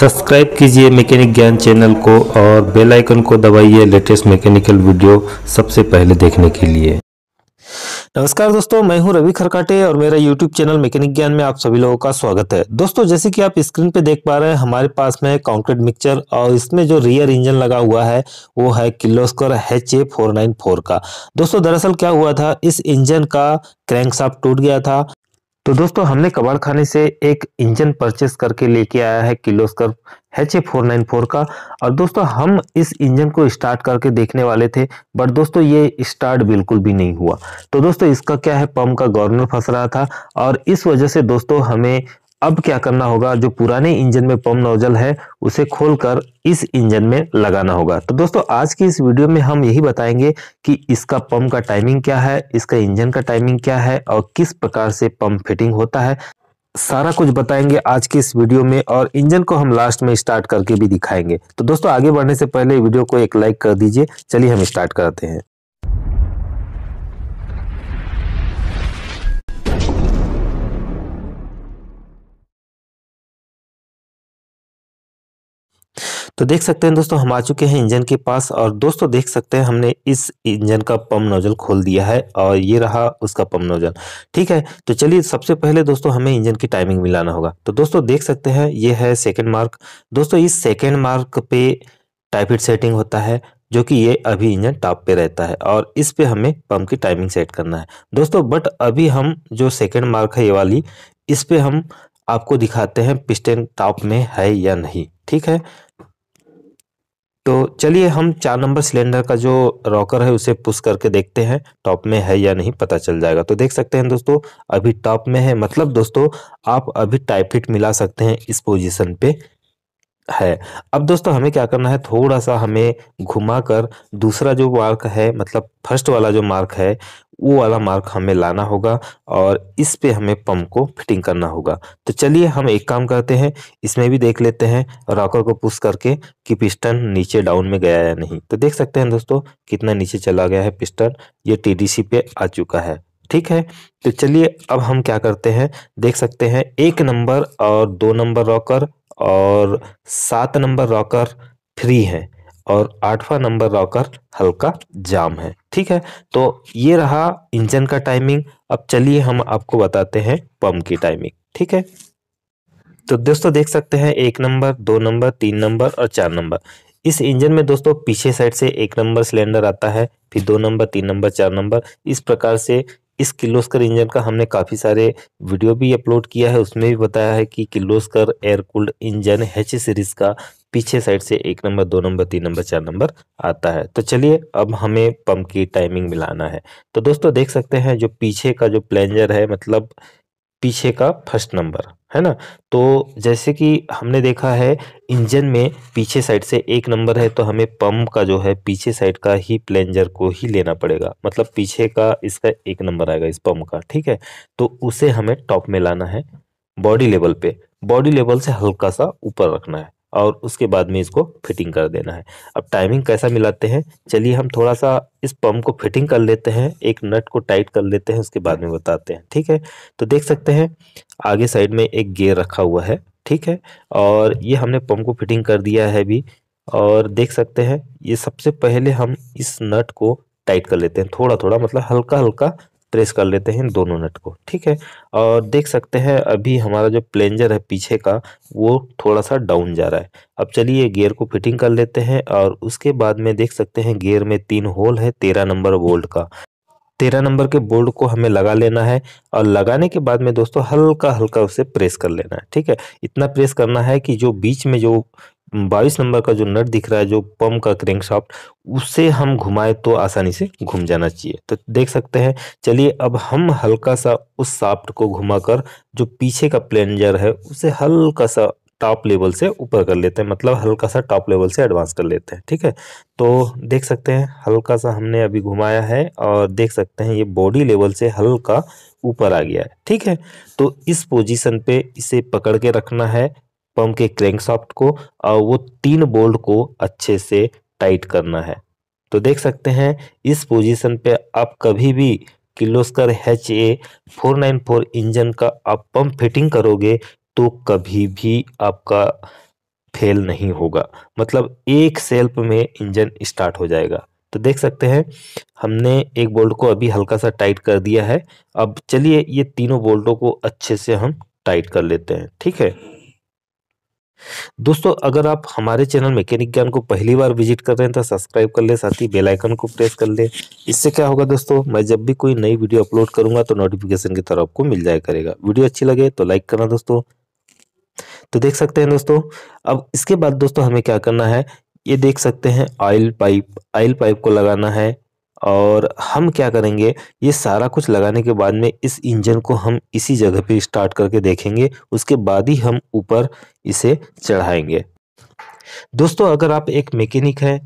subscribe कीजिए mechanic ज्ञान channel को और बेल आइकन को दबाइए लेटेस्ट मैकेनिकल वीडियो सबसे पहले देखने के लिए नमस्कार दोस्तों मैं हूं रवि खरकाटे और मेरा YouTube चैनल मैकेनिक ज्ञान में आप सभी लोगों का स्वागत है दोस्तों जैसे कि आप स्क्रीन पे देख पा रहे हैं हमारे पास में काउंटेड मिक्सर और इसमें जो रियर इंजन लगा हुआ है वो है Kirloskar H A four nine four का दोस्तों दरअसल क्या हुआ था इस इंजन का क्रैंकशाफ्ट टूट गया था तो दोस्तों हमने कबाड़ खाने से एक इंजन परचेस करके लेके आया है Kirloskar H A four nine four का और दोस्तों हम इस इंजन को स्टार्ट करके देखने वाले थे बट दोस्तों ये स्टार्ट बिल्कुल भी नहीं हुआ तो दोस्तों इसका क्या है पंप का गवर्नर फंस रहा था और इस वजह से दोस्तों हमें अब क्या करना होगा जो पुराने इंजन में पम्प नोजल है उसे खोलकर इस इंजन में लगाना होगा तो दोस्तों आज की इस वीडियो में हम यही बताएंगे कि इसका पम्प का टाइमिंग क्या है इसका इंजन का टाइमिंग क्या है और किस प्रकार से पम्प फिटिंग होता है सारा कुछ बताएंगे आज के इस वीडियो में और इंजन को हम लास्ट में स्टार्ट करके भी दिखाएंगे तो दोस्तों आगे बढ़ने से पहले वीडियो को एक लाइक कर दीजिए चलिए हम स्टार्ट करते हैं तो देख सकते हैं दोस्तों हम आ चुके हैं इंजन के पास और दोस्तों देख सकते हैं हमने इस इंजन का पम्प नोजल खोल दिया है और ये रहा उसका पम्प नोजल ठीक है तो चलिए सबसे पहले दोस्तों हमें इंजन की टाइमिंग मिलाना होगा तो दोस्तों देख सकते हैं ये है सेकेंड मार्क दोस्तों इस सेकेंड मार्क पे टाइपिट सेटिंग होता है जो कि ये अभी इंजन टॉप पे रहता है और इस पे हमें पंप की टाइमिंग सेट करना है दोस्तों बट अभी हम जो सेकेंड मार्क है ये वाली इस पे हम आपको दिखाते हैं पिस्टन टॉप में है या नहीं ठीक है तो चलिए हम चार नंबर सिलेंडर का जो रॉकर है उसे पुश करके देखते हैं टॉप में है या नहीं पता चल जाएगा तो देख सकते हैं दोस्तों अभी टॉप में है मतलब दोस्तों आप अभी टाइफिट मिला सकते हैं इस पोजीशन पे है अब दोस्तों हमें क्या करना है थोड़ा सा हमें घुमा कर दूसरा जो मार्क है मतलब फर्स्ट वाला जो मार्क है वो वाला मार्क हमें लाना होगा और इस पे हमें पंप को फिटिंग करना होगा तो चलिए हम एक काम करते हैं इसमें भी देख लेते हैं रॉकर को पुश करके कि पिस्टन नीचे डाउन में गया या नहीं तो देख सकते हैं दोस्तों कितना नीचे चला गया है पिस्टन ये टीडीसी पे आ चुका है ठीक है तो चलिए अब हम क्या करते हैं देख सकते हैं एक नंबर और दो नंबर रॉकर और सात नंबर रॉकर फ्री है और आठवा नंबर रॉकर हल्का जाम है ठीक है तो ये रहा इंजन का टाइमिंग अब चलिए हम आपको बताते हैं पंप की टाइमिंग ठीक है तो दोस्तों देख सकते हैं एक नंबर दो नंबर तीन नंबर और चार नंबर इस इंजन में दोस्तों पीछे साइड से एक नंबर सिलेंडर आता है फिर दो नंबर तीन नंबर चार नंबर इस प्रकार से इस किलोस्कर इंजन का हमने काफ़ी सारे वीडियो भी अपलोड किया है उसमें भी बताया है कि Kirloskar air cooled engine H series का पीछे साइड से एक नंबर दो नंबर तीन नंबर चार नंबर आता है तो चलिए अब हमें पंप की टाइमिंग मिलाना है तो दोस्तों देख सकते हैं जो पीछे का जो प्लेंजर है मतलब पीछे का फर्स्ट नंबर है ना तो जैसे कि हमने देखा है इंजन में पीछे साइड से एक नंबर है तो हमें पंप का जो है पीछे साइड का ही प्लेंजर को ही लेना पड़ेगा मतलब पीछे का इसका एक नंबर आएगा इस पंप का ठीक है तो उसे हमें टॉप में लाना है बॉडी लेवल पे बॉडी लेवल से हल्का सा ऊपर रखना है और उसके बाद में इसको फिटिंग कर देना है अब टाइमिंग कैसा मिलाते हैं चलिए हम थोड़ा सा इस पंप को फिटिंग कर लेते हैं एक नट को टाइट कर लेते हैं उसके बाद में बताते हैं ठीक है तो देख सकते हैं आगे साइड में एक गेयर रखा हुआ है ठीक है और ये हमने पंप को फिटिंग कर दिया है अभी और देख सकते हैं ये सबसे पहले हम इस नट को टाइट कर लेते हैं थोड़ा थोड़ा मतलब हल्का हल्का प्रेस कर लेते हैं दोनों नट को ठीक है और देख सकते हैं अभी हमारा जो प्लेंजर है पीछे का वो थोड़ा सा डाउन जा रहा है अब चलिए गियर को फिटिंग कर लेते हैं और उसके बाद में देख सकते हैं गियर में तीन होल है तेरह नंबर बोल्ट का तेरह नंबर के बोल्ट को हमें लगा लेना है और लगाने के बाद में दोस्तों हल्का हल्का उसे प्रेस कर लेना है ठीक है इतना प्रेस करना है कि जो बीच में जो बाईस नंबर का जो नट दिख रहा है जो पम्प का क्रेंक शॉफ्ट उसे हम घुमाए तो आसानी से घूम जाना चाहिए तो देख सकते हैं चलिए अब हम हल्का सा उस साफ्ट को घुमाकर जो पीछे का प्लेंजर है उसे हल्का सा टॉप लेवल से ऊपर कर लेते हैं मतलब हल्का सा टॉप लेवल से एडवांस कर लेते हैं ठीक है तो देख सकते हैं हल्का सा हमने अभी घुमाया है और देख सकते हैं ये बॉडी लेवल से हल्का ऊपर आ गया है ठीक है तो इस पोजीशन पे इसे पकड़ के रखना है पंप के सॉफ्ट को और वो तीन बोल्ट को अच्छे से टाइट करना है तो देख सकते हैं इस पोजीशन पे आप कभी भी Kirloskar H A four nine four engine का आप पंप फिटिंग करोगे तो कभी भी आपका फेल नहीं होगा मतलब एक सेल्फ में इंजन स्टार्ट हो जाएगा तो देख सकते हैं हमने एक बोल्ट को अभी हल्का सा टाइट कर दिया है अब चलिए ये तीनों बोल्टों को अच्छे से हम टाइट कर लेते हैं ठीक है दोस्तों अगर आप हमारे चैनल मैकेनिक ज्ञान को पहली बार विजिट कर रहे हैं तो सब्सक्राइब कर ले साथ ही बेल आइकन को प्रेस कर ले इससे क्या होगा दोस्तों मैं जब भी कोई नई वीडियो अपलोड करूंगा तो नोटिफिकेशन की तरफ आपको मिल जाया करेगा वीडियो अच्छी लगे तो लाइक करना दोस्तों तो देख सकते हैं दोस्तों अब इसके बाद दोस्तों हमें क्या करना है ये देख सकते हैं ऑयल पाइप ऑयल पाइप को लगाना है और हम क्या करेंगे ये सारा कुछ लगाने के बाद में इस इंजन को हम इसी जगह पे स्टार्ट करके देखेंगे उसके बाद ही हम ऊपर इसे चढ़ाएंगे दोस्तों अगर आप एक मैकेनिक हैं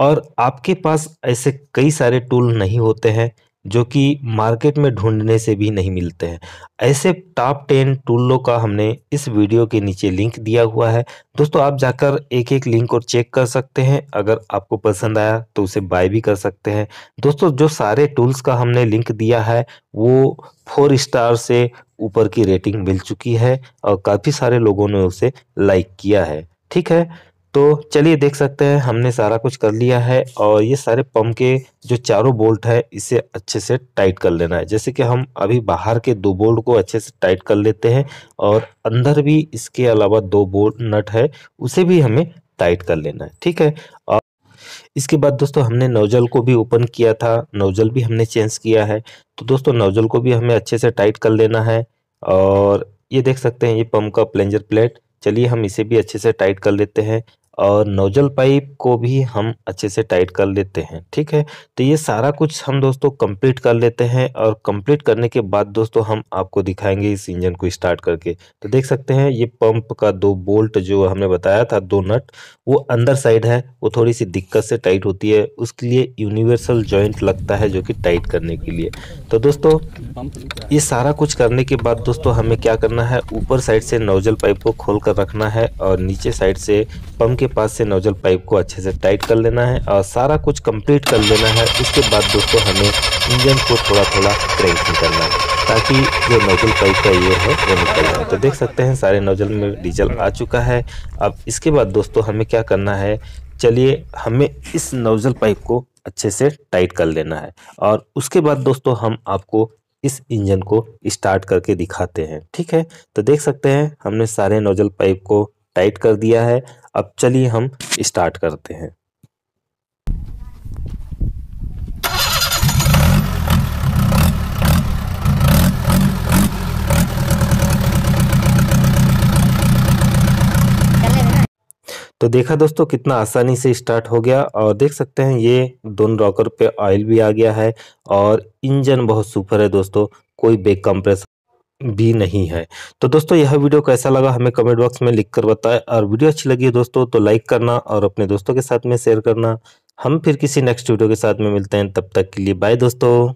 और आपके पास ऐसे कई सारे टूल नहीं होते हैं जो कि मार्केट में ढूंढने से भी नहीं मिलते हैं ऐसे टॉप टेन टूलों का हमने इस वीडियो के नीचे लिंक दिया हुआ है दोस्तों आप जाकर एक एक लिंक और चेक कर सकते हैं अगर आपको पसंद आया तो उसे बाय भी कर सकते हैं दोस्तों जो सारे टूल्स का हमने लिंक दिया है वो फोर स्टार से ऊपर की रेटिंग मिल चुकी है और काफ़ी सारे लोगों ने उसे लाइक किया है ठीक है तो चलिए देख सकते हैं हमने सारा कुछ कर लिया है और ये सारे पंप के जो चारों बोल्ट है इसे अच्छे से टाइट कर लेना है जैसे कि हम अभी बाहर के दो बोल्ट को अच्छे से टाइट कर लेते हैं और अंदर भी इसके अलावा दो बोल्ट नट है उसे भी हमें टाइट कर लेना है ठीक है और इसके बाद दोस्तों हमने नोजल को भी ओपन किया था नोजल भी हमने चेंज किया है तो दोस्तों नोजल को भी हमें अच्छे से टाइट कर लेना है और ये देख सकते हैं ये पंप का प्लेंजर प्लेट चलिए हम इसे भी अच्छे से टाइट कर लेते हैं और नोजल पाइप को भी हम अच्छे से टाइट कर लेते हैं ठीक है तो ये सारा कुछ हम दोस्तों कंप्लीट कर लेते हैं और कंप्लीट करने के बाद दोस्तों हम आपको दिखाएंगे इस इंजन को स्टार्ट करके तो देख सकते हैं ये पंप का दो बोल्ट जो हमने बताया था दो नट वो अंदर साइड है वो थोड़ी सी दिक्कत से टाइट होती है उसके लिए यूनिवर्सल ज्वाइंट लगता है जो कि टाइट करने के लिए तो दोस्तों ये सारा कुछ करने के बाद दोस्तों हमें क्या करना है ऊपर साइड से नोजल पाइप को खोल कर रखना है और नीचे साइड से पंप के पास से नोजल पाइप को अच्छे से टाइट कर लेना है और सारा कुछ कंप्लीट कर लेना है उसके बाद दोस्तों हमें इंजन को थोड़ा थोड़ा क्रैंक करना है ताकि जो नोजल पाइप का ये है वो निकल जाए तो देख सकते हैं सारे नोजल में डीजल आ चुका है अब इसके बाद दोस्तों हमें क्या करना है चलिए हमें इस नोजल पाइप को अच्छे से टाइट कर लेना है और उसके बाद दोस्तों हम आपको इस इंजन को स्टार्ट करके दिखाते हैं ठीक है तो देख सकते हैं हमने सारे नोजल पाइप को टाइट कर दिया है अब चलिए हम स्टार्ट करते हैं तो देखा दोस्तों कितना आसानी से स्टार्ट हो गया और देख सकते हैं ये दोनों रॉकर पे ऑयल भी आ गया है और इंजन बहुत सुपर है दोस्तों कोई बेकम्प्रेस कंप्रेसर भी नहीं है तो दोस्तों यह वीडियो कैसा लगा हमें कमेंट बॉक्स में लिख कर बताएं और वीडियो अच्छी लगी दोस्तों तो लाइक करना और अपने दोस्तों के साथ में शेयर करना हम फिर किसी नेक्स्ट वीडियो के साथ में मिलते हैं तब तक के लिए बाय दोस्तों